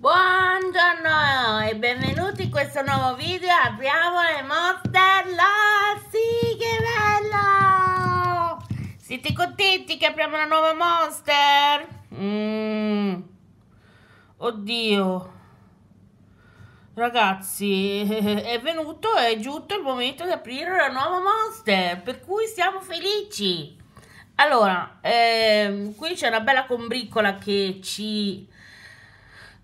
Buongiorno e benvenuti in questo nuovo video. Apriamo le Monster Sì, che bello! Siete contenti che apriamo la nuova Monster? Mm. Oddio. Ragazzi, è venuto, è giunto il momento di aprire la nuova Monster, per cui siamo felici. Allora, ehm, qui c'è una bella combriccola che ci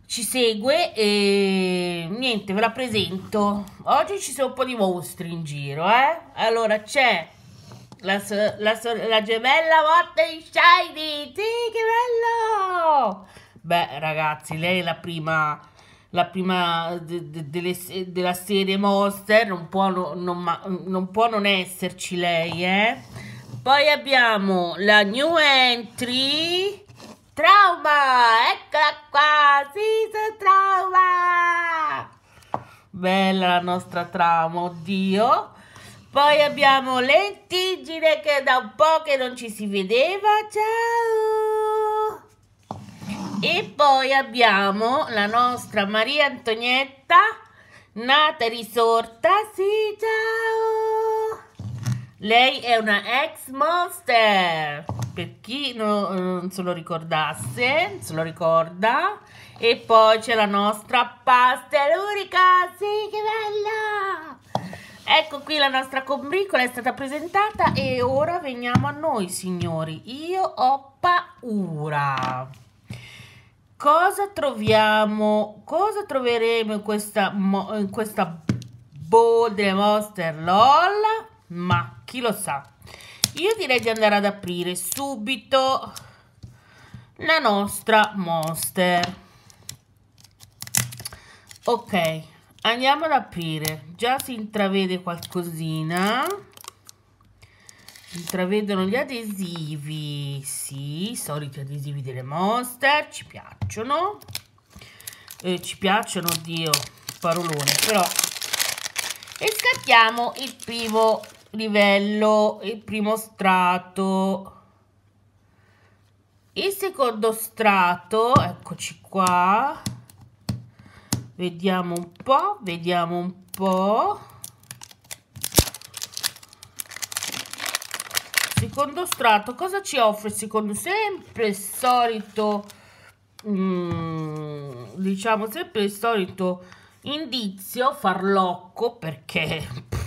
ci segue e niente, ve la presento. Oggi ci sono un po' di mostri in giro, eh? Allora c'è la, la, la, gemella morta di Shiny, sì, che bello! Beh, ragazzi, lei è la prima, la prima de de de della serie Monster, non può, no non, non può non esserci lei, eh? Poi abbiamo la new entry Trauma! Eccola qua! Season Trauma! Bella la nostra trauma, oddio! Poi abbiamo Lentigine che da un po' che non ci si vedeva, ciao! E poi abbiamo la nostra Maria Antonietta, nata e risorta, sì, ciao! Lei è una ex monster! per chi eh, non se lo ricordasse, se lo ricorda. E poi c'è la nostra pasta lurica, sì che bella! Ecco qui la nostra combricola è stata presentata e ora veniamo a noi signori, io ho paura. Cosa troviamo, cosa troveremo in questa, in questa bowl delle Monster LOL? Ma chi lo sa io direi di andare ad aprire subito la nostra monster ok andiamo ad aprire già si intravede qualcosina intravedono gli adesivi sì i soliti adesivi delle monster ci piacciono eh, ci piacciono dio parolone però e scattiamo il primo livello il primo strato il secondo strato eccoci qua vediamo un po' vediamo un po' secondo strato cosa ci offre secondo sempre il solito mm, diciamo sempre il solito indizio farlocco perché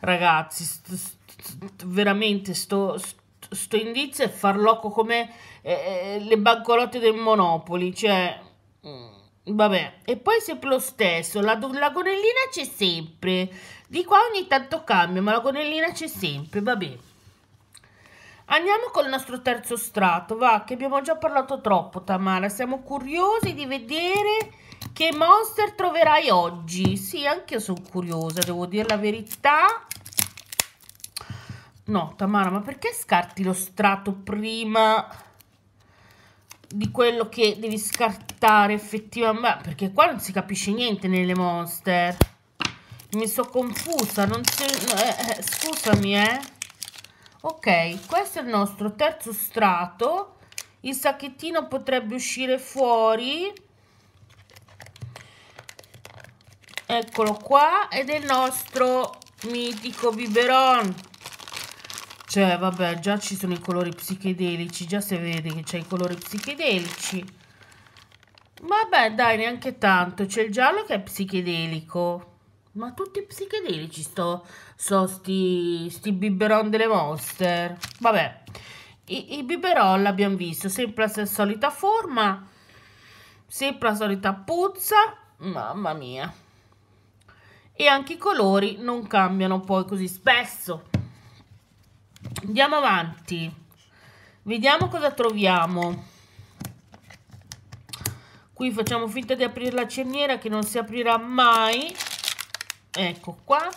ragazzi, st- st- veramente sto, st- sto indizio è farlocco come eh, eh, le banconote del Monopoli, cioè... Mm, vabbè, e poi sempre lo stesso, la, la gonnellina c'è sempre, di qua ogni tanto cambia, ma la gonnellina c'è sempre, vabbè. Andiamo col nostro terzo strato, va, che abbiamo già parlato troppo Tamara, siamo curiosi di vedere che monster troverai oggi? Sì, anch'io sono curiosa, devo dire la verità. No, Tamara, ma perché scarti lo strato prima di quello che devi scartare effettivamente? Perché qua non si capisce niente nelle monster. Mi sono confusa, non c'è... Eh, eh, scusami, eh. Ok, questo è il nostro terzo strato. Il sacchettino potrebbe uscire fuori eccolo qua ed è il nostro mitico biberon cioè vabbè già ci sono i colori psichedelici già si vede che c'è i colori psichedelici vabbè dai neanche tanto c'è il giallo che è psichedelico ma tutti psichedelici sto, so sti, sti biberon delle monster vabbè i, i biberon l'abbiamo visto sempre la solita forma sempre la solita puzza mamma mia e anche i colori non cambiano poi così spesso andiamo avanti vediamo cosa troviamo qui facciamo finta di aprire la cerniera che non si aprirà mai ecco qua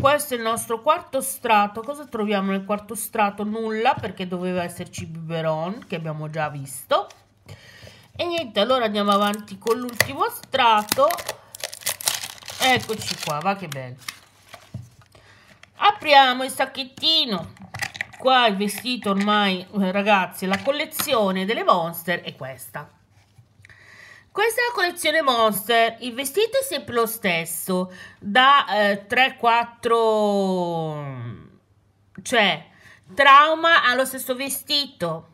questo è il nostro quarto strato cosa troviamo nel quarto strato nulla perché doveva esserci biberon che abbiamo già visto e niente allora andiamo avanti con l'ultimo strato Eccoci qua, va che bello. Apriamo il sacchettino. Qua il vestito ormai, eh, ragazzi, la collezione delle Monster è questa. Questa è la collezione Monster, il vestito è sempre lo stesso, da eh, 3-4, cioè Trauma ha lo stesso vestito.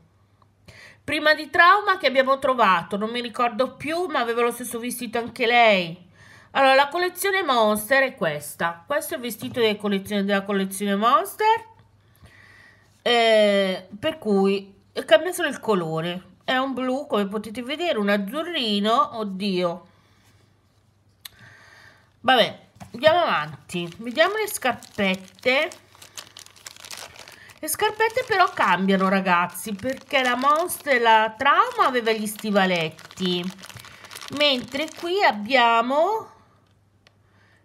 Prima di Trauma che abbiamo trovato, non mi ricordo più, ma aveva lo stesso vestito anche lei. Allora, la collezione Monster è questa. Questo è il vestito della collezione, della collezione Monster. Eh, per cui cambia solo il colore. È un blu, come potete vedere, un azzurrino. Oddio. Vabbè, andiamo avanti. Vediamo le scarpette. Le scarpette però cambiano, ragazzi, perché la Monster, la Trauma aveva gli stivaletti mentre qui abbiamo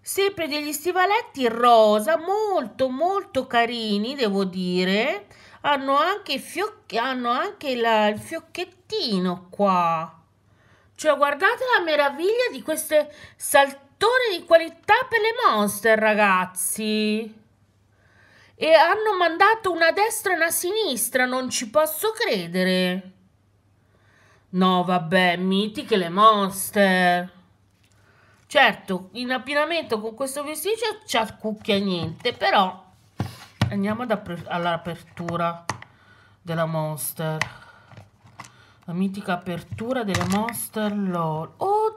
sempre degli stivaletti rosa molto molto carini devo dire hanno anche, fiocchi, hanno anche la, il fiocchettino qua cioè guardate la meraviglia di queste saltone di qualità per le monster ragazzi e hanno mandato una destra e una sinistra non ci posso credere no vabbè mitiche le monster Certo, in abbinamento con questo vestigio ci accucchia niente, però andiamo all'apertura della Monster. La mitica apertura delle Monster LOL. Oddio!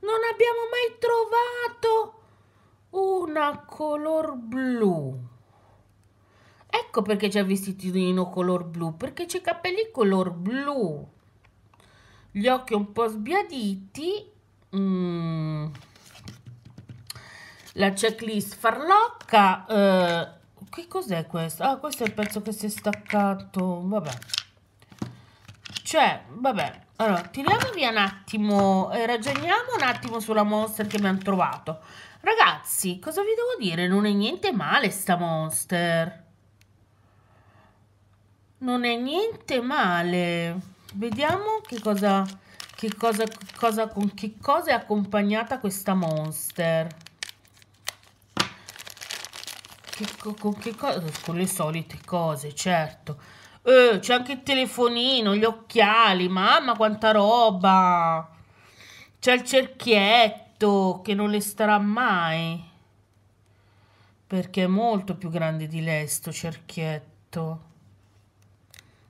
Non abbiamo mai trovato una color blu. Ecco perché c'è il vestitino color blu, perché c'è i capelli color blu gli occhi un po' sbiaditi, mm. la checklist farlocca, eh, che cos'è questo? Ah, questo è il pezzo che si è staccato, vabbè. Cioè, vabbè, allora, tiriamo via un attimo e ragioniamo un attimo sulla monster che abbiamo trovato. Ragazzi, cosa vi devo dire? Non è niente male sta monster. Non è niente male. Vediamo che cosa, che cosa, cosa, con che cosa è accompagnata questa monster. Che, con, che cosa, con le solite cose, certo. Eh, c'è anche il telefonino, gli occhiali, mamma quanta roba. C'è il cerchietto che non le starà mai. Perché è molto più grande di lei sto cerchietto.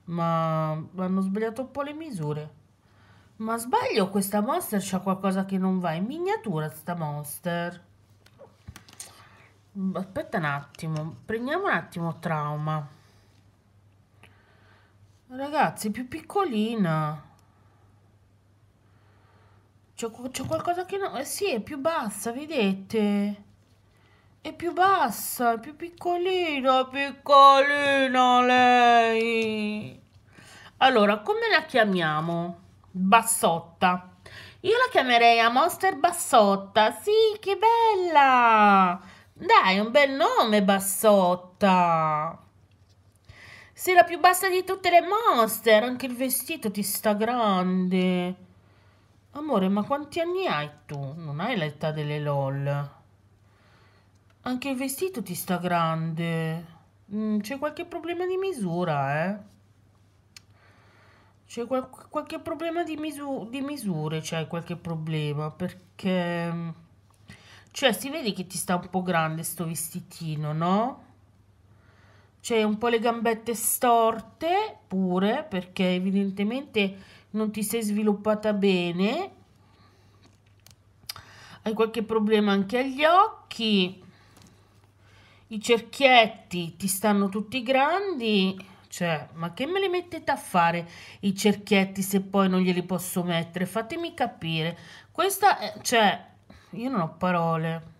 Ma hanno sbagliato un po' le misure. Ma sbaglio, questa monster c'ha qualcosa che non va. In miniatura sta monster. Aspetta un attimo. Prendiamo un attimo trauma. Ragazzi, più piccolina. C'è qualcosa che non... Eh sì, è più bassa, vedete? È più bassa, è più piccolina, piccolina lei. Allora, come la chiamiamo? Bassotta. Io la chiamerei a Monster Bassotta. Sì, che bella! Dai, un bel nome, Bassotta. Sei la più bassa di tutte le monster. Anche il vestito ti sta grande. Amore, ma quanti anni hai tu? Non hai l'età delle LOL. Anche il vestito ti sta grande. Mm, c'è qualche problema di misura, eh? C'è qual qualche problema di, misu di misure, c'è qualche problema, perché... Mm, cioè, si vede che ti sta un po' grande sto vestitino, no? C'è un po' le gambette storte, pure, perché evidentemente non ti sei sviluppata bene. Hai qualche problema anche agli occhi i cerchietti ti stanno tutti grandi, cioè, ma che me li mettete a fare i cerchietti se poi non glieli posso mettere? Fatemi capire. Questa, è, cioè, io non ho parole.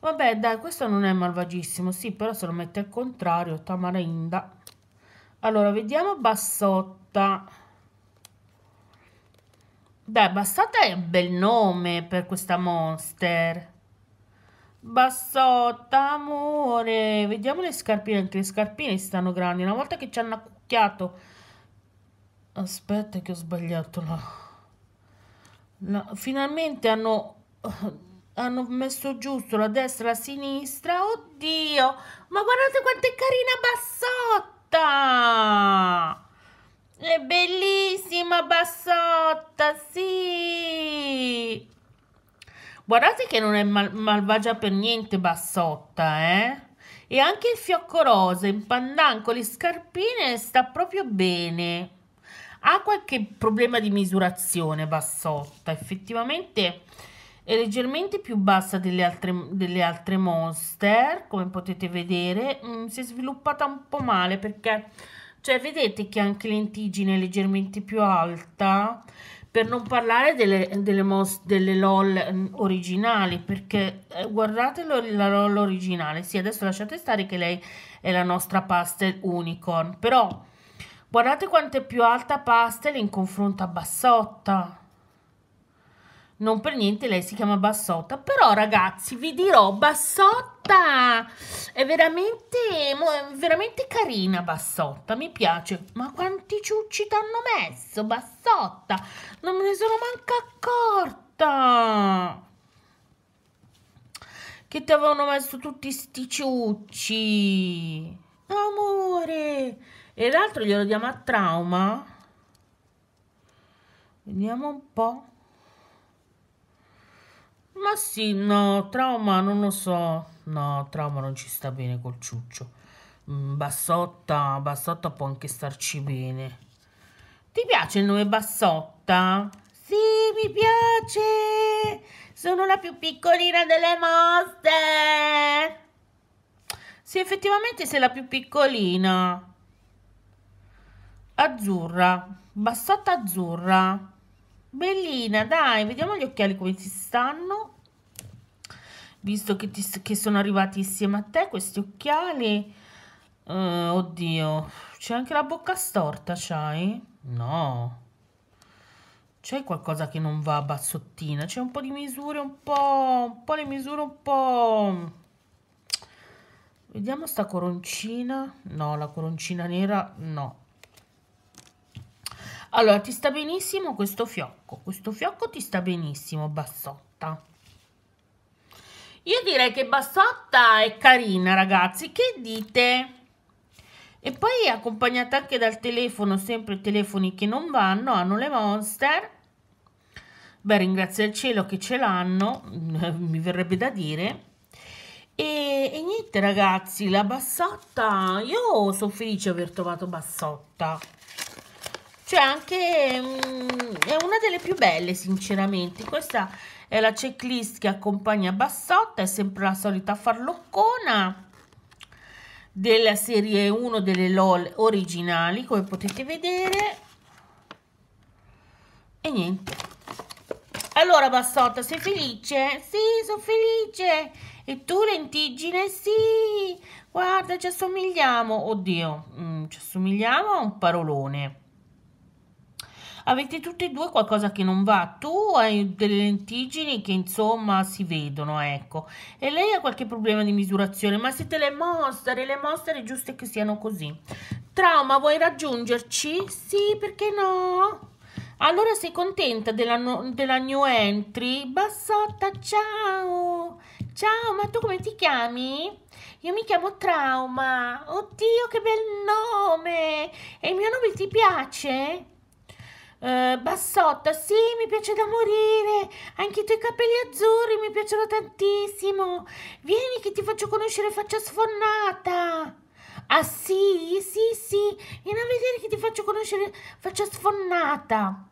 Vabbè, dai, questo non è malvagissimo, sì, però se lo mette al contrario, tamarinda. Allora, vediamo Bassotta. Dai, Bassotta è un bel nome per questa monster. Bassotta, amore. Vediamo le scarpine. Anche le scarpine stanno grandi. Una volta che ci hanno accucchiato. Aspetta, che ho sbagliato No. No. Finalmente hanno. Hanno messo giusto la destra e la sinistra. Oddio, ma guardate quanto è carina Bassotta! È bellissima Bassotta, sì! Guardate che non è mal malvagia per niente Bassotta, eh? E anche il fiocco rosa in pandan con le scarpine sta proprio bene. Ha qualche problema di misurazione Bassotta, effettivamente è leggermente più bassa delle altre, delle altre monster, come potete vedere. Mm, si è sviluppata un po' male perché... Cioè, vedete che anche lentigine è leggermente più alta? Per non parlare delle, delle, mos, delle LOL mm, originali, perché eh, guardate la LOL originale. Sì, adesso lasciate stare che lei è la nostra pastel unicorn, però guardate quanto è più alta pastel in confronto a Bassotta non per niente lei si chiama Bassotta, però ragazzi vi dirò Bassotta è veramente, veramente carina Bassotta, mi piace, ma quanti ciucci t'hanno messo Bassotta, non me ne sono manca accorta che ti avevano messo tutti sti ciucci, amore, e l'altro glielo diamo a trauma, vediamo un po'. Ma sì, no, trauma non lo so. No, trauma non ci sta bene col ciuccio. Mm, Bassotta, Bassotta può anche starci bene. Ti piace il nome Bassotta? Sì, mi piace. Sono la più piccolina delle mosse. Sì, effettivamente sei la più piccolina. Azzurra, Bassotta azzurra. Bellina, dai, vediamo gli occhiali come ti stanno. Visto che, ti, che sono arrivati insieme a te questi occhiali. Uh, oddio, c'è anche la bocca storta, c'hai? No. C'è qualcosa che non va a bassottina. C'è un po' di misure, un po'... Un po' le misure, un po'... Vediamo sta coroncina. No, la coroncina nera, no. Allora, ti sta benissimo questo fiocco. Questo fiocco ti sta benissimo, Bassotta. Io direi che Bassotta è carina, ragazzi. Che dite? E poi è accompagnata anche dal telefono, sempre telefoni che non vanno, hanno le Monster. Beh, ringrazio il cielo che ce l'hanno, mi verrebbe da dire. E, e, niente ragazzi, la bassotta, io sono felice di aver trovato bassotta cioè anche mh, mm, è una delle più belle sinceramente questa è la checklist che accompagna Bassotta è sempre la solita farloccona della serie 1 delle LOL originali come potete vedere e niente allora Bassotta sei felice? sì sono felice e tu lentiggine? sì guarda ci assomigliamo oddio mm, ci assomigliamo a un parolone avete tutti e due qualcosa che non va. Tu hai delle lentiggini che insomma si vedono, ecco, e lei ha qualche problema di misurazione, ma siete le mostre, le mostre è giusto che siano così. Trauma, vuoi raggiungerci? Sì, perché no? Allora sei contenta della, no, della new entry? Bassotta, ciao! Ciao, ma tu come ti chiami? Io mi chiamo Trauma. Oddio, che bel nome! E il mio nome ti piace? Uh, Bassotta, sì, mi piace da morire. Anche i tuoi capelli azzurri mi piacciono tantissimo. Vieni che ti faccio conoscere faccia sfonnata. Ah sì, sì, sì, vieni a vedere che ti faccio conoscere faccia sfonnata.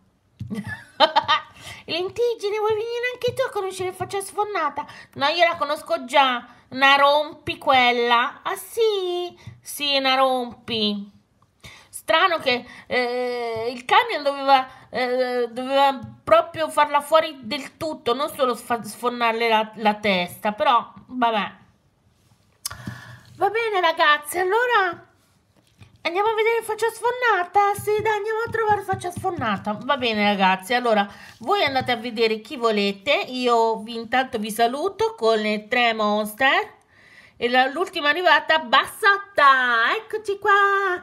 Lentigine, vuoi venire anche tu a conoscere faccia sfonnata? No, io la conosco già. Una rompi quella. Ah sì, sì, una rompi strano che eh, il camion doveva, eh, doveva, proprio farla fuori del tutto, non solo sfornarle la, la testa, però vabbè. Va bene ragazzi, allora andiamo a vedere faccia sfonnata? Sì, dai, andiamo a trovare faccia sfonnata. Va bene ragazzi, allora voi andate a vedere chi volete, io vi, intanto vi saluto con le tre monster. E l'ultima arrivata, Bassotta, eccoci qua!